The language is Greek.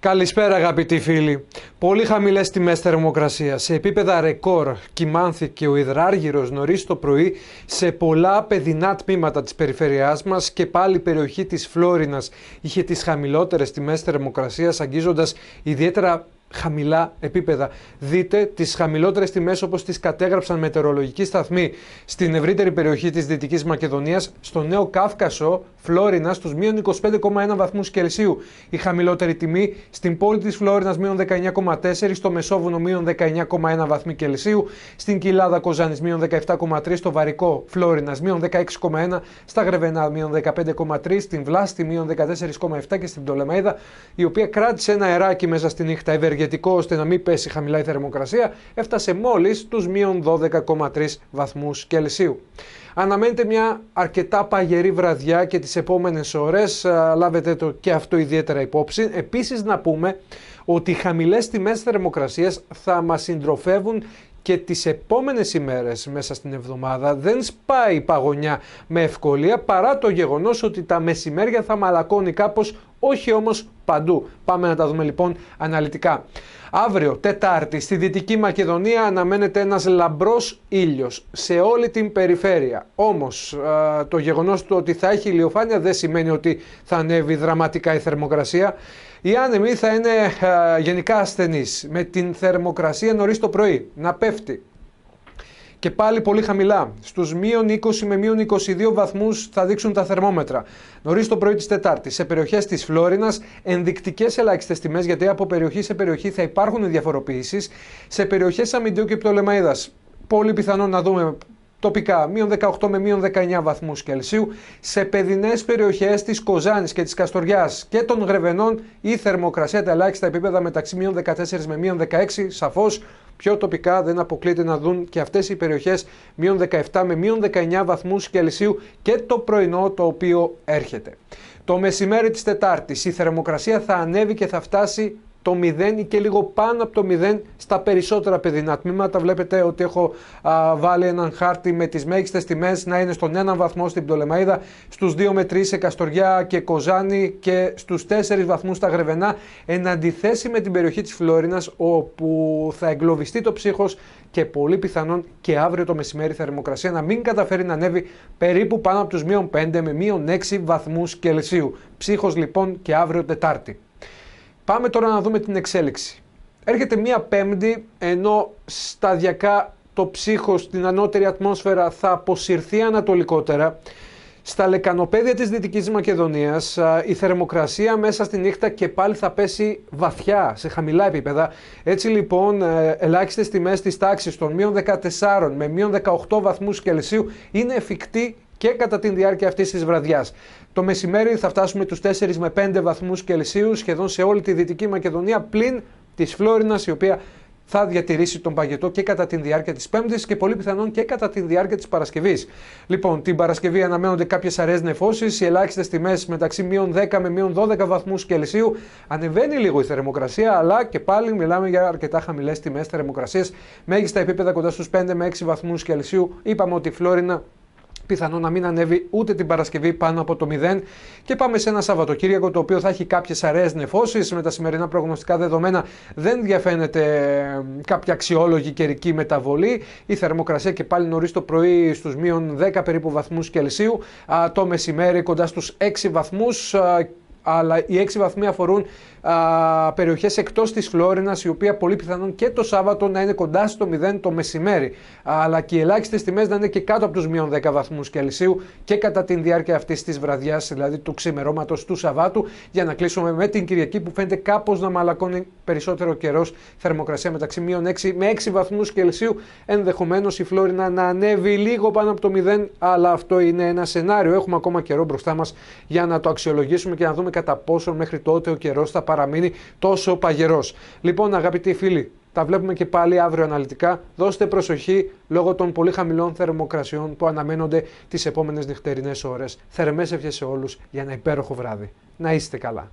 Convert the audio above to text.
Καλησπέρα αγαπητοί φίλοι. Πολύ χαμηλές τιμές θερμοκρασίας. Σε επίπεδα ρεκόρ κοιμάνθηκε ο υδράργυρος νωρίς το πρωί σε πολλά παιδινά τμήματα της περιφερειάς μας και πάλι η περιοχή της Φλόρινας είχε τις χαμηλότερες τιμές θερμοκρασίας, αγγίζοντας ιδιαίτερα χαμηλά επίπεδα. Δείτε τις χαμηλότερες τιμές όπως τις κατέγραψαν μετεωρολογικοί σταθμοί στην ευρύτερη περιοχή της Δυτικής Μακεδονίας, στο Νέο Κάφκασο, Φλόρινα, στους μείον 25,1 βαθμούς Κελσίου. Η χαμηλότερη τιμή στην πόλη της Φλόρινας μείον 19,4, στο Μεσόβουνο μείον 19,1 βαθμού Κελσίου, στην Κοιλάδα Κοζάνης μείον 17,3, στο Βαρικό Φλόρινας μείον 16,1, στα Γρεβενά μείον 15,3, στην Βλάστη μείον 14,7 και στην Πτολεμαίδα, η οποία κράτησε ένα αεράκι μέσα στη νύχτα ενεργετικό ώστε να μην πέσει χαμηλά η θερμοκρασία, έφτασε μόλις τους μείον 12,3 βαθμούς Κελσίου. Αναμένεται μια αρκετά παγερή βραδιά και τις επόμενες ώρες, λάβετε το και αυτό ιδιαίτερα υπόψη. Επίσης να πούμε ότι οι χαμηλές τιμές θερμοκρασίας θα μας συντροφεύουν και τις επόμενες ημέρες μέσα στην εβδομάδα δεν σπάει η παγωνιά με ευκολία παρά το γεγονός ότι τα μεσημέρια θα μαλακώνει κάπως όχι όμως παντού. Πάμε να τα δούμε λοιπόν αναλυτικά. Αύριο, Τετάρτη, στη Δυτική Μακεδονία αναμένεται ένας λαμπρός ήλιος σε όλη την περιφέρεια. Όμως, το γεγονός του ότι θα έχει ηλιοφάνεια δεν σημαίνει ότι θα ανέβει δραματικά η θερμοκρασία. Οι άνεμοι θα είναι γενικά ασθενείς, με την θερμοκρασία νωρίς το πρωί να πέφτει και πάλι πολύ χαμηλά. Στους μείον 20 με μείον 22 βαθμούς θα δείξουν τα θερμόμετρα. Νωρίς το πρωί της Τετάρτης, σε περιοχές της Φλόρινας, ενδεικτικές ελάχιστες τιμές, γιατί από περιοχή σε περιοχή θα υπάρχουν διαφοροποιήσεις. Σε περιοχές Αμυντιού και Πτωλεμαίδας, πολύ πιθανό να δούμε τοπικά μείον 18 με μείον 19 βαθμούς Κελσίου. Σε παιδινές περιοχές της κοζάνης και της καστοριάς και των Γρεβενών η θερμοκρασία τα ελάχιστα επίπεδα μεταξύ μείον 14 με μείον 16 σαφώς πιο τοπικά δεν αποκλείεται να δουν και αυτές οι περιοχές μείον 17 με μείον 19 βαθμούς Κελσίου και το πρωινό το οποίο έρχεται. Το μεσημέρι της Τετάρτης η θερμοκρασία θα ανέβει και θα φτάσει το 0 και λίγο πάνω από το 0 στα περισσότερα παιδινά τμήματα. Βλέπετε ότι έχω βάλει έναν χάρτη με τις μέγιστες τιμές να είναι στον 1 βαθμό στην Πτολεμαίδα, στου 2 με 3 σε Καστοριά και Κοζάνη και στους 4 βαθμούς στα Γρεβενά, εν αντιθέσει με την περιοχή της Φλόρινας όπου θα εγκλωβιστεί το ψύχος και πολύ πιθανόν και αύριο το μεσημέρι θερμοκρασία να μην καταφέρει να ανέβει περίπου πάνω από τους μείον 5 με μείον 6 βαθμούς Κελσίου. Ψυχο λοιπόν και αύριο Τετάρτη. Πάμε τώρα να δούμε την εξέλιξη. Έρχεται μία πέμπτη, ενώ σταδιακά το ψύχος στην ανώτερη ατμόσφαιρα θα αποσυρθεί ανατολικότερα. Στα λεκανοπέδια της Δυτικής Μακεδονίας η θερμοκρασία μέσα στη νύχτα και πάλι θα πέσει βαθιά σε χαμηλά επίπεδα. Έτσι λοιπόν ε, ελάχιστες τιμές της τάξης των μείων 14 με μείων 18 βαθμούς Κελσίου είναι εφικτή και κατά τη διάρκεια αυτής της βραδιάς. Το μεσημέρι θα φτάσουμε τους 4 με 5 βαθμούς Κελσίου σχεδόν σε όλη τη Δυτική Μακεδονία, πλην της Φλόρινας, η οποία θα διατηρήσει τον παγετό και κατά τη διάρκεια της Πέμπτης και πολύ πιθανόν και κατά τη διάρκεια της Παρασκευής. Λοιπόν, την Παρασκευή αναμένονται κάποιες αραιέ νεφώσεις, οι ελάχιστες τιμές μεταξύ μείον 10 με μείον 12 βαθμούς Κελσίου. Ανεβαίνει λίγο η θερμοκρασία, αλλά και πάλι μιλάμε για αρκετά χαμηλές τιμές θερμοκρασίας. Μέγιστα επίπεδα κοντά στους 5 με 6 βαθμούς Κελσίου. Είπαμε ότι η Φλόρινα πιθανό να μην ανέβει ούτε την Παρασκευή πάνω από το 0. Και πάμε σε ένα Σαββατοκύριακο το οποίο θα έχει κάποιες αραιές νεφώσεις. Με τα σημερινά προγνωστικά δεδομένα δεν διαφαίνεται κάποια αξιόλογη καιρική μεταβολή. Η θερμοκρασία και πάλι νωρίς το πρωί στους μείον 10 περίπου βαθμούς Κελσίου. Το μεσημέρι κοντά στους 6 βαθμού αλλά οι 6 βαθμοί αφορούν α, περιοχές εκτός της Φλόρινας, η οποία πολύ πιθανόν και το Σάββατο να είναι κοντά στο 0 το μεσημέρι, αλλά και οι ελάχιστες τιμές να είναι και κάτω από τους μείον 10 βαθμούς Κελσίου και κατά τη διάρκεια αυτής της βραδιάς, δηλαδή του ξημερώματος του Σαββάτου, για να κλείσουμε με την Κυριακή που φαίνεται κάπως να μαλακώνει περισσότερο καιρός θερμοκρασία μεταξύ μείον 6 με 6 βαθμούς Κελσίου, ενδεχομένως η Φλόρινα να ανέβει λίγο πάνω από το 0, αλλά αυτό είναι ένα σενάριο. Έχουμε ακόμα καιρό μπροστά μας για να το αξιολογήσουμε και να δούμε κατά πόσο μέχρι τότε ο καιρός θα παραμείνει τόσο παγερός. Λοιπόν, αγαπητοί φίλοι, τα βλέπουμε και πάλι αύριο αναλυτικά. Δώστε προσοχή λόγω των πολύ χαμηλών θερμοκρασιών που αναμένονται τις επόμενες νυχτερινές ώρες. Θερμές ευχές σε όλους για ένα υπέροχο βράδυ. Να είστε καλά.